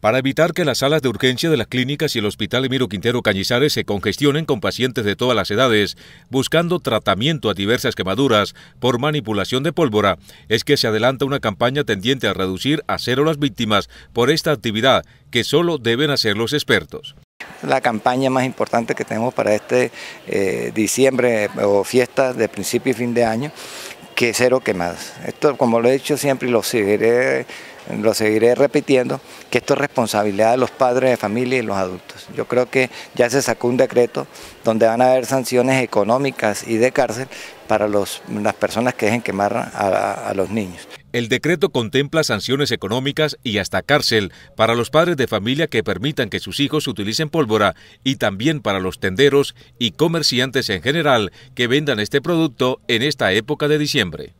Para evitar que las salas de urgencia de las clínicas y el Hospital Emiro Quintero Cañizares se congestionen con pacientes de todas las edades, buscando tratamiento a diversas quemaduras por manipulación de pólvora, es que se adelanta una campaña tendiente a reducir a cero las víctimas por esta actividad que solo deben hacer los expertos la campaña más importante que tenemos para este eh, diciembre eh, o fiesta de principio y fin de año, que cero quemadas. Esto, como lo he dicho siempre y lo seguiré lo seguiré repitiendo, que esto es responsabilidad de los padres de familia y los adultos. Yo creo que ya se sacó un decreto donde van a haber sanciones económicas y de cárcel para las personas que dejen quemar a los niños. El decreto contempla sanciones económicas y hasta cárcel para los padres de familia que permitan que sus hijos utilicen pólvora y también para los tenderos y comerciantes en general que vendan este producto en esta época de diciembre.